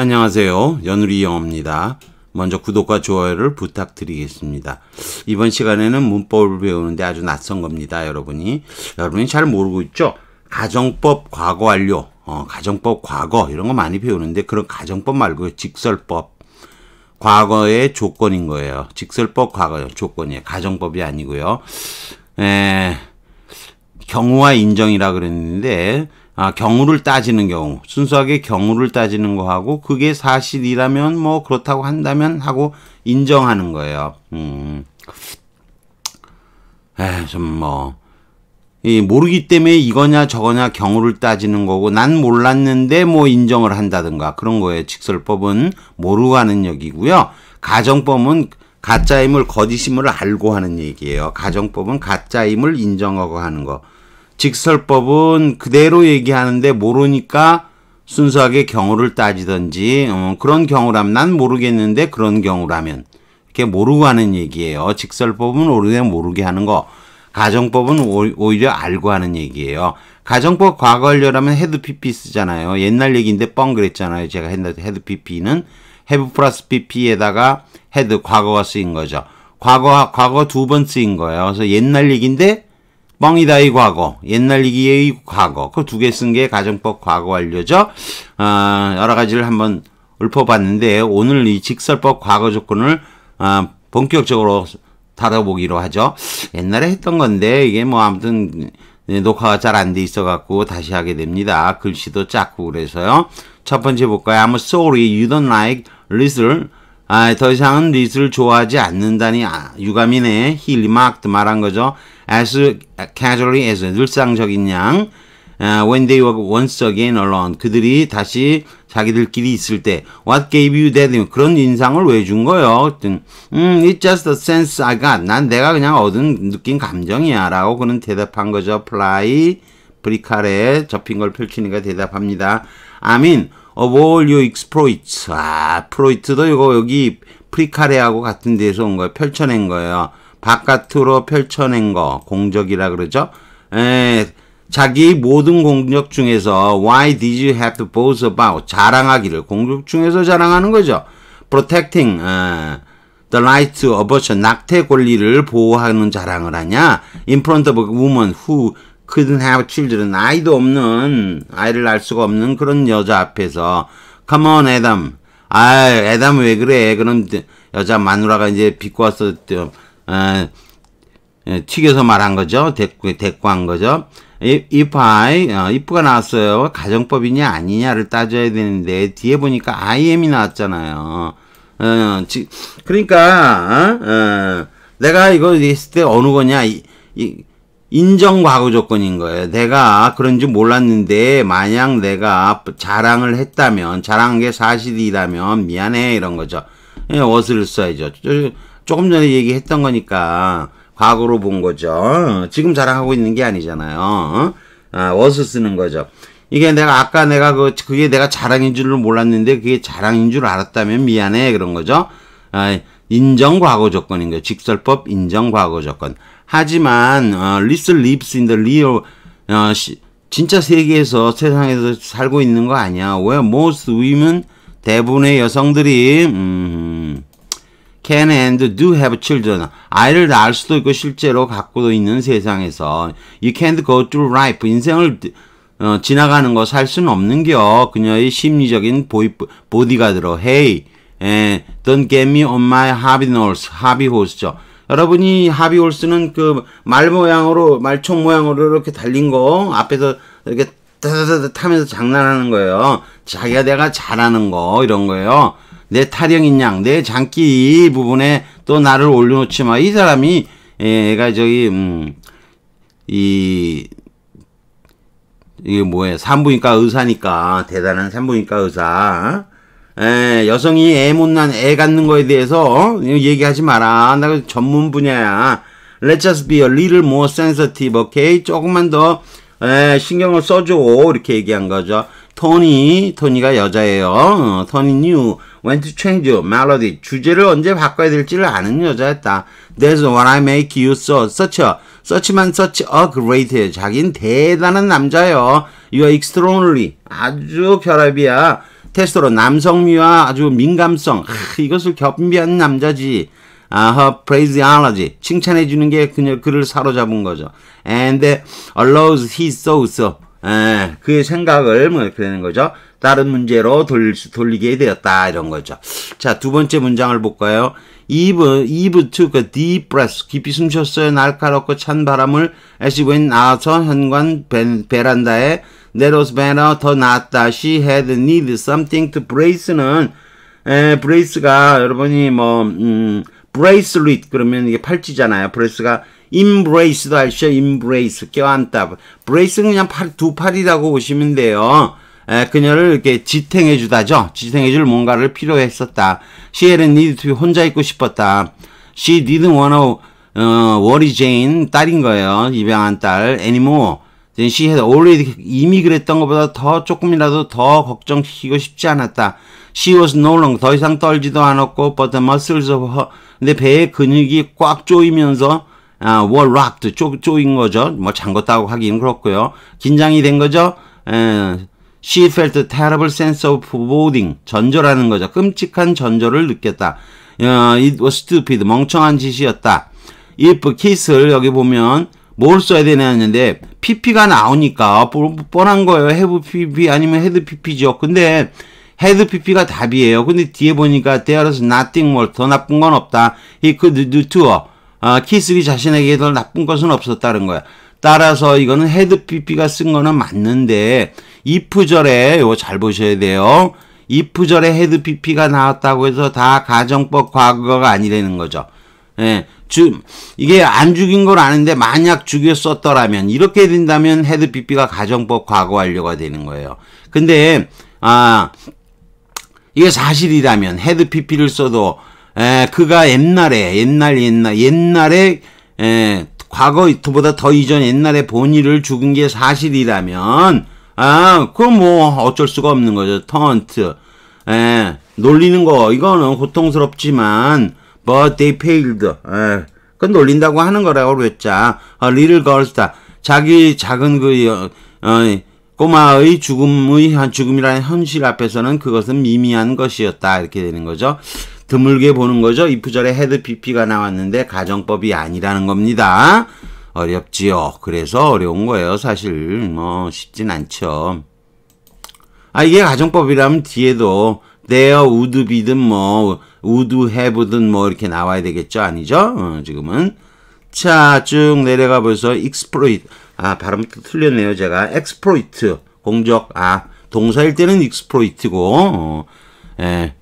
안녕하세요. 연우리 영어입니다. 먼저 구독과 좋아요를 부탁드리겠습니다. 이번 시간에는 문법을 배우는데 아주 낯선 겁니다. 여러분이. 여러분이 잘 모르고 있죠? 가정법 과거 완료, 어, 가정법 과거 이런 거 많이 배우는데 그런 가정법 말고 직설법. 과거의 조건인 거예요. 직설법 과거의 조건이에요. 가정법이 아니고요. 에, 경우와 인정이라 그랬는데 아, 경우를 따지는 경우 순수하게 경우를 따지는 거하고 그게 사실이라면 뭐 그렇다고 한다면 하고 인정하는 거예요. 음. 좀뭐이 모르기 때문에 이거냐 저거냐 경우를 따지는 거고 난 몰랐는데 뭐 인정을 한다든가 그런 거예요. 직설법은 모르고 하는 얘기고요. 가정법은 가짜임을 거짓임을 알고 하는 얘기예요. 가정법은 가짜임을 인정하고 하는 거. 직설법은 그대로 얘기하는데 모르니까 순수하게 경우를 따지든지 어, 그런 경우라면 난 모르겠는데 그런 경우라면 이렇게 모르고 하는 얘기예요. 직설법은 오히려 모르게 하는 거 가정법은 오히려 알고 하는 얘기예요. 가정법 과거완료라면 헤드 피피 쓰잖아요. 옛날 얘기인데 뻥 그랬잖아요. 제가 했는데 헤드피피는헤 a 플러스 피피에다가 헤드 과거가 쓰인 거죠. 과거 과거 두 번 쓰인 거예요. 그래서 옛날 얘기인데 뻥이다의 과거, 옛날이기의 과거, 그 두 개 쓴 게 가정법 과거 완료죠. 아, 여러 가지를 한번 읊어봤는데 오늘 이 직설법 과거 조건을 아, 본격적으로 다뤄보기로 하죠. 옛날에 했던 건데 이게 뭐 아무튼 녹화가 잘 안 돼 있어갖고 다시 하게 됩니다. 글씨도 작고 그래서요. 첫 번째 볼까요? I'm sorry you don't like little 아, 더 이상은 리스를 좋아하지 않는다니 아, 유가민의 힐리마크 말한 거죠. As casually as 늘상적인 양. Uh, when they were once again alone. 그들이 다시 자기들끼리 있을 때 What gave you that? 그런 인상을 왜 준 거요? 어 음, It's just a sense I got. 난 내가 그냥 얻은 느낀 감정이야. 라고 그는 대답한 거죠. 플라이 브리칼에 접힌 걸 펼치니까 대답합니다. I mean, 월요 익스프로이츠. 아, 프로이트도 이거 여기 프리카레하고 같은 데서 온 거예요. 펼쳐낸 거예요. 바깥으로 펼쳐낸 거. 공적이라 그러죠. 에, 예. 자기 모든 공적 중에서 why did you have to boast about 자랑하기를 공적 중에서 자랑하는 거죠. protecting 에, 아, the right to abortion 낙태 권리를 보호하는 자랑을 하냐 in front of a woman who couldn't have children. 아이도 없는, 아이를 낳을 수가 없는 그런 여자 앞에서 Come on, Adam. 아, 에담 왜 그래? 그럼 여자 마누라가 이제 비꼬아서 어, 어, 튀겨서 말한 거죠. 대꾸, 대꾸한 거죠. if I, 어, if가 나왔어요. 가정법이냐 아니냐를 따져야 되는데 뒤에 보니까 I am이 나왔잖아요. 어, 지, 그러니까 어, 어, 내가 이거 했을 때 어느 거냐 이, 이 인정 과거 조건인 거예요. 내가 그런 지 몰랐는데 만약 내가 자랑을 했다면 자랑한 게 사실이라면 미안해 이런 거죠. 예, 어슬 써야죠. 조금 전에 얘기했던 거니까 과거로 본 거죠. 지금 자랑하고 있는 게 아니잖아요. 어? 아, 어스 쓰는 거죠. 이게 내가 아까 내가 그 그게 내가 자랑인 줄 몰랐는데 그게 자랑인 줄 알았다면 미안해 그런 거죠. 아, 인정 과거 조건인 거예요. 직설법 인정 과거 조건. 하지만 어, lives lives in the real 어, 시, 진짜 세계에서 세상에서 살고 있는 거 아니야. 왜 most women 대부분의 여성들이 음, can and do have children. 아이를 낳을 수도 있고 실제로 갖고도 있는 세상에서 you can't go through life. 인생을 어, 지나가는 거 살 수는 없는겨. 그녀의 심리적인 보이, 보디가드로 hey, 에, don't get me on my hobby horse. hobby horse죠. 여러분이 하비 올스는 그 말 모양으로 말총 모양으로 이렇게 달린 거 앞에서 이렇게 따다다다 타면서 장난하는 거예요. 자기가 내가 잘하는 거 이런 거예요. 내 타령인 양, 내 장기 부분에 또 나를 올려놓지 마. 이 사람이 예, 얘가 저기 음, 이 이게 뭐예요? 산부인과 의사니까 대단한 산부인과 의사. 에, 여성이 애 못난 애 갖는 거에 대해서 어? 얘기하지 마라. 나 전문 분야야. Let's just be a little more sensitive, okay? 조금만 더 에, 신경을 써줘. 이렇게 얘기한 거죠. 토니, 토니가 여자예요. 어, 토니 뉴, when to change your melody. 주제를 언제 바꿔야 될지를 아는 여자였다. That's what I make you so, such a, such만 such a great. 자긴 대단한 남자요. You are extraordinary. 아주 별합이야. 테스토로 남성미와 아주 민감성 하, 이것을 겸비한 남자지 아하 프레이지알러지 칭찬해 주는 게 그녀 그를 사로잡은 거죠. And allows his t o s 에, 그의 생각을 뭐 이렇게 되는 거죠. 다른 문제로 돌, 돌리게 되었다 이런 거죠. 자 두 번째 문장을 볼까요? Eve, Eve took a deep breath. 깊이 숨 쉬었어요. 날카롭고 찬 바람을 as she went out 현관 베란다에 That was better. 더 낫다. She had need something to brace는 에, brace가 여러분이 뭐 음, bracelet 그러면 이게 팔찌잖아요. brace가 embrace도 알죠? embrace 껴안다. brace는 그냥 팔, 두 팔이라고 보시면 돼요. 에, 그녀를 이렇게 지탱해 주다죠. 지탱해 줄 뭔가를 필요했었다. She had need to 혼자 있고 싶었다. She didn't wanna 어, 워리 제인 딸인 거예요. 입양한 딸, anymore. then she had already 이미 그랬던 것보다 더 조금이라도 더 걱정시키고 싶지 않았다. She was no longer 더 이상 떨지도 않았고 but the muscles of her 근데 배의 근육이 꽉 조이면서 아, were rocked 쪼, 쪼인 거죠. 뭐 잠궜다고 하긴 그렇고요. 긴장이 된 거죠. 에, She felt a terrible sense of foreboding. 전조라는 거죠. 끔찍한 전조를 느꼈다. Uh, it was stupid. 멍청한 짓이었다. If kiss를 여기 보면 뭘 써야 되냐는데 했 PP가 나오니까 뻔한 거예요. 헤브 PP 아니면 헤드 PP죠. 근데 헤드 PP가 답이에요. 근데 뒤에 보니까 there's nothing more 더 나쁜 건 없다. He could do to 어, 키스리 자신에게 더 나쁜 것은 없었다는 거야. 따라서 이거는 헤드 PP가 쓴 거는 맞는데 if절에 이거 잘 보셔야 돼요. if절에 헤드 PP가 나왔다고 해서 다 가정법 과거가 아니라는 거죠. 예. 즉 이게 안 죽인 걸 아는데 만약 죽였었더라면 이렇게 된다면 헤드비비가 가정법 과거 완료가 되는 거예요. 근데 아 이게 사실이라면 헤드피피를 써도 에, 그가 옛날에 옛날 옛날 옛날에 에, 과거보다 더 이전 옛날에 본인을 죽은 게 사실이라면 아 그건 뭐 어쩔 수가 없는 거죠 턴트 에, 놀리는 거 이거는 고통스럽지만 but they failed. 그 놀린다고 하는 거라고 그랬죠. A 어, little girl's d 자기 작은 그 어, 어, 꼬마의 죽음의 한 죽음이라는 현실 앞에서는 그것은 미미한 것이었다 이렇게 되는 거죠. 드물게 보는 거죠. 이 부절에 헤드 PP가 나왔는데 가정법이 아니라는 겁니다. 어렵지요. 그래서 어려운 거예요. 사실 뭐 쉽진 않죠. 아 이게 가정법이라면 뒤에도 내어 우드비든 뭐 우드 해브든 뭐 이렇게 나와야 되겠죠? 아니죠? 어, 지금은. 자, 쭉 내려가 보여서 exploit. 아, 발음 틀렸네요. 제가 exploit. 공적. 아, 동사일 때는 exploit고, 어, 예.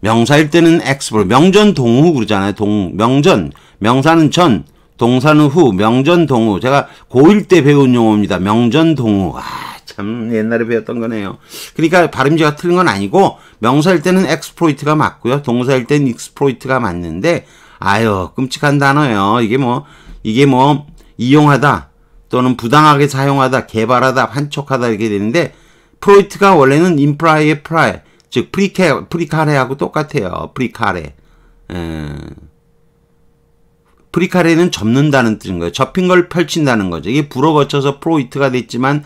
명사일 때는 exploit. 명전 동후 그러잖아요. 동, 명전. 명사는 전. 동사는 후. 명전 동후. 제가 고1 때 배운 용어입니다. 명전 동후. 아. 참 옛날에 배웠던 거네요. 그러니까 발음제가 틀린 건 아니고 명사일 때는 엑스 p l o i 가 맞고요. 동사일 때는 익스 p l o i 가 맞는데 아유 끔찍한 단어예요. 이게 뭐 이게 뭐 이용하다 또는 부당하게 사용하다 개발하다 판촉하다 이렇게 되는데 프로이트가 원래는 인프라이의 프라이 즉 프리케 프리카레하고 똑같아요. 프리카레 예. 프리카레는 접는다는 뜻인 거예요. 접힌 걸 펼친다는 거죠. 이게 불어 거쳐서 프로이트가 됐지만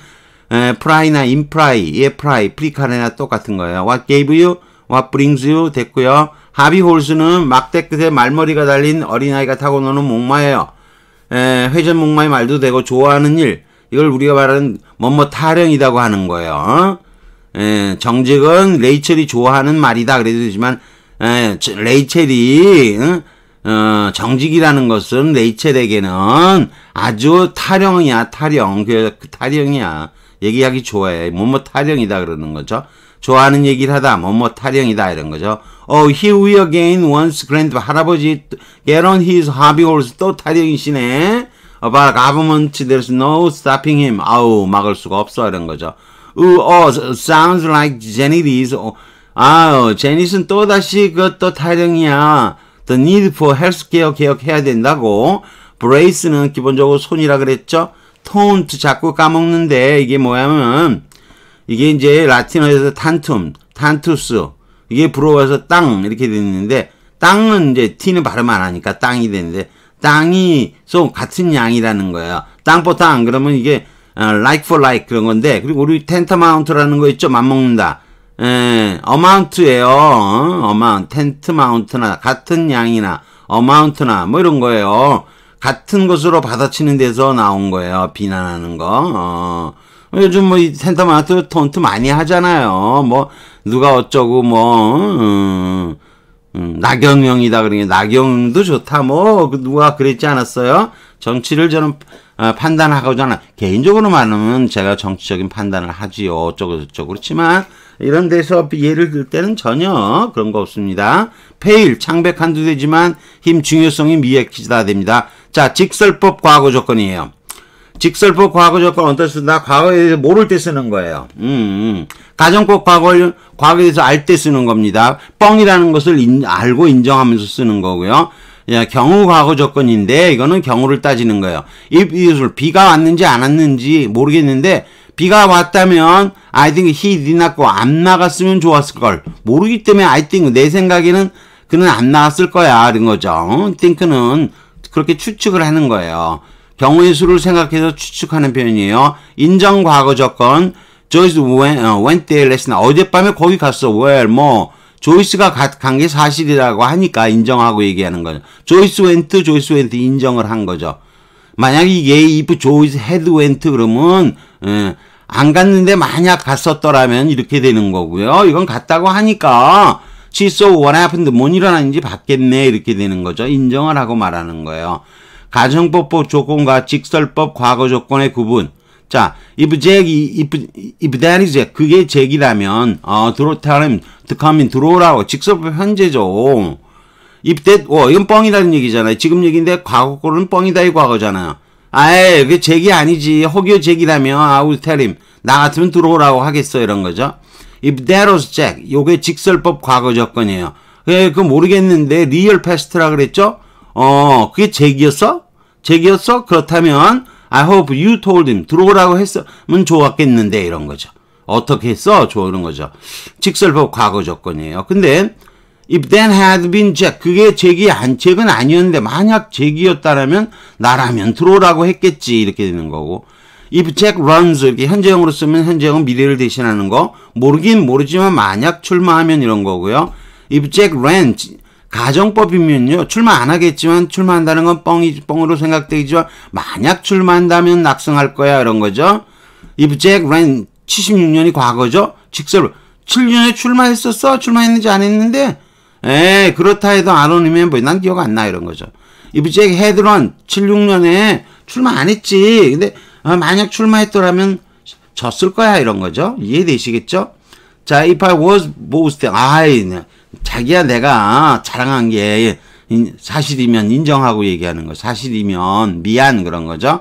에, 프라이나 인프라이, 예 프라이, 프리카레나 똑같은 거예요. What gave you? What brings you? 됐고요. 하비 홀스는 막대 끝에 말머리가 달린 어린아이가 타고 노는 목마예요. 에, 회전 목마의 말도 되고 좋아하는 일. 이걸 우리가 말하는 뭐뭐 타령이라고 하는 거예요. 에, 정직은 레이첼이 좋아하는 말이다. 그래도 되지만 에, 레이첼이 응? 어, 정직이라는 것은 레이첼에게는 아주 타령이야 타령 그, 그 타령이야. 얘기하기 좋아해. 뭐뭐 타령이다 그러는 거죠. 좋아하는 얘기를 하다. 뭐뭐 타령이다 이런 거죠. Oh, here we again once grand 할아버지 get on his hobby horse 또 타령이시네. About government there's no stopping him. 아우 막을 수가 없어 이런 거죠. Ooh, oh, sounds like Jenny's. Oh, 아우 제니슨 또 다시 그또 타령이야. The need for healthcare 개혁해야 된다고. brace는 기본적으로 손이라 그랬죠. 톤트 자꾸 까먹는데 이게 뭐냐면 이게 이제 라틴어에서 탄툼, 탄투스 이게 부러워서땅 이렇게 됐는데 땅은 이제 t는 발음 안 하니까 땅이 되는데 땅이 좀 같은 양이라는 거예요. 땅보다안 그러면 이게 어, like for like 그런 건데 그리고 우리 텐트마운트라는 거 있죠 맞먹는다 에, 어마운트예요 어? 어마운트 텐트마운트나 같은 양이나 어마운트나 뭐 이런 거예요 같은 것으로 받아치는 데서 나온 거예요. 비난하는 거. 어. 요즘 뭐이 센터마트 톤트 많이 하잖아요. 뭐 누가 어쩌고 뭐 음, 음, 나경영이다 그러니 나경도 좋다. 뭐 그 누가 그랬지 않았어요? 정치를 저는 어, 판단하고자 하는 개인적으로 말하면 제가 정치적인 판단을 하지요. 어쩌고 저쩌고 그렇지만 이런 데서 예를 들 때는 전혀 그런 거 없습니다. 폐일, 창백한 두대지만힘 중요성이 미약해지다 됩니다. 자, 직설법 과거 조건이에요. 직설법 과거 조건 어떻게 쓴나 과거에 대해서 모를 때 쓰는 거예요. 음, 음. 가정법 과거를, 과거에 대해서 알 때 쓰는 겁니다. 뻥이라는 것을 인, 알고 인정하면서 쓰는 거고요. 예, 경우 과거 조건인데 이거는 경우를 따지는 거예요. 이, 이웃을 비가 왔는지 안 왔는지 모르겠는데 비가 왔다면 I think he did 났고 안 나갔으면 좋았을 걸 모르기 때문에 I think 내 생각에는 그는 안나왔을 거야 이런 거죠. think는 그렇게 추측을 하는 거예요. 경우의 수를 생각해서 추측하는 표현이에요. 인정 과거 조건 Joyce went, 어, went there last night. 어젯밤에 거기 갔어. Well, 뭐 조이스가 간 게 사실이라고 하니까 인정하고 얘기하는 거죠. 조이스 웬트, 조이스 웬트 인정을 한 거죠. 만약에 얘 이프 조이스 헤드 웬트 그러면 에, 어, 안 갔는데 만약 갔었더라면 이렇게 되는 거고요. 이건 갔다고 하니까 실소 원하픈데 뭔 일어났는지 봤겠네 이렇게 되는 거죠. 인정을 하고 말하는 거예요. 가정법 조건과 직설법 과거 조건의 구분. 자, if Jack, if, if that is 그게 잭이라면, 어, 들어올 타임, 득하면 들어오라고. 직설법 현재죠. if that, 어, 이건 뻥이다는 얘기잖아요. 지금 얘기인데, 과거 거는 뻥이다이 과거잖아요. 아예 그 제기 아니지 허교 제기라면 아우 테림 나 같으면 들어오라고 하겠어 이런 거죠. If that was Jack 요게 직설법 과거 조건이에요. 그 모르겠는데 리얼 패스트라 그랬죠? 어 그게 제기였어? 제기였어? 그렇다면 I hope you told him 들어오라고 했으면 좋았겠는데 이런 거죠. 어떻게 했어? 좋은 거죠. 직설법 과거 조건이에요. 근데 If then had been Jack. 그게 잭이 안, 잭은 아니었는데, 만약 잭이었다라면, 나라면 들어오라고 했겠지. 이렇게 되는 거고. If Jack runs. 이렇게 현재형으로 쓰면 현재형은 미래를 대신하는 거. 모르긴 모르지만, 만약 출마하면 이런 거고요. If Jack ran. 가정법이면요. 출마 안 하겠지만, 출마한다는 건 뻥이, 뻥으로 생각되지만, 만약 출마한다면 낙승할 거야. 이런 거죠. If Jack ran. 76년이 과거죠. 직설. 7년에 출마했었어? 출마했는지 안 했는데, 에 그렇다 해도 아 don't 뭐, 난 기억 안 나. 이런 거죠. 이브 잭 헤드런 76년에 출마 안 했지. 근데 어, 만약 출마했더라면 졌을 거야. 이런 거죠. 이해되시겠죠? 자, if I was b o s t 아이, 네. 자기야 내가 자랑한 게 사실이면 인정하고 얘기하는 거. 사실이면 미안 그런 거죠.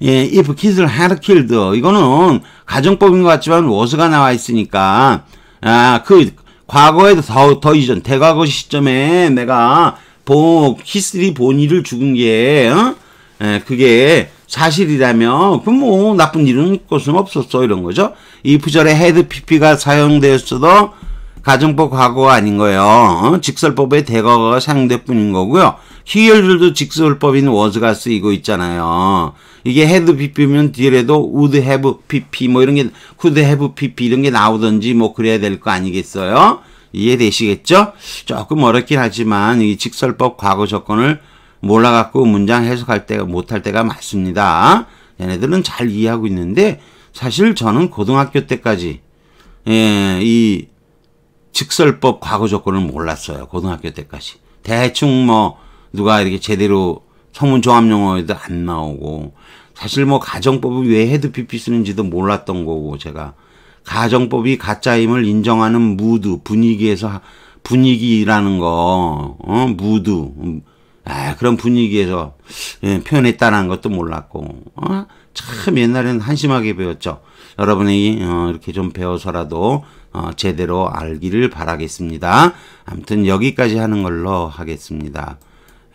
예, if kids had killed. 이거는 가정법인 것 같지만 워스가 나와 있으니까 아, 그 과거에도 더, 더 이전 대과거 시점에 내가 보 히스리 본의를 죽은 게 어? 에, 예, 그게 사실이라면 그 뭐 나쁜 일은 것은 없었어 이런 거죠. 이 부절에 헤드 PP가 사용되었어도 가정법 과거가 아닌 거예요. 어? 직설법의 대과거가 사용될 뿐인 거고요. 희열들도 직설법인 워즈가 쓰이고 있잖아요. 이게 헤드 PP면 뒤에도 would have PP 뭐 이런 게 could have PP 이런 게 나오든지 뭐 그래야 될 거 아니겠어요? 이해되시겠죠? 조금 어렵긴 하지만 이 직설법 과거 조건을 몰라갖고 문장 해석할 때가 못할 때가 많습니다. 얘네들은 잘 이해하고 있는데 사실 저는 고등학교 때까지 예, 이 직설법 과거 조건을 몰랐어요. 고등학교 때까지. 대충 뭐 누가 이렇게 제대로 성문 종합 용어에도 안 나오고 사실 뭐가정법이왜 헤드피피 쓰는지도 몰랐던 거고 제가 가정법이 가짜임을 인정하는 무드 분위기에서 분위기라는 거 어? 무드 음. 아, 그런 분위기에서 예, 표현했다는 것도 몰랐고 어? 참 옛날에는 한심하게 배웠죠. 여러분이 어, 이렇게 좀 배워서라도 어, 제대로 알기를 바라겠습니다. 아무튼 여기까지 하는 걸로 하겠습니다.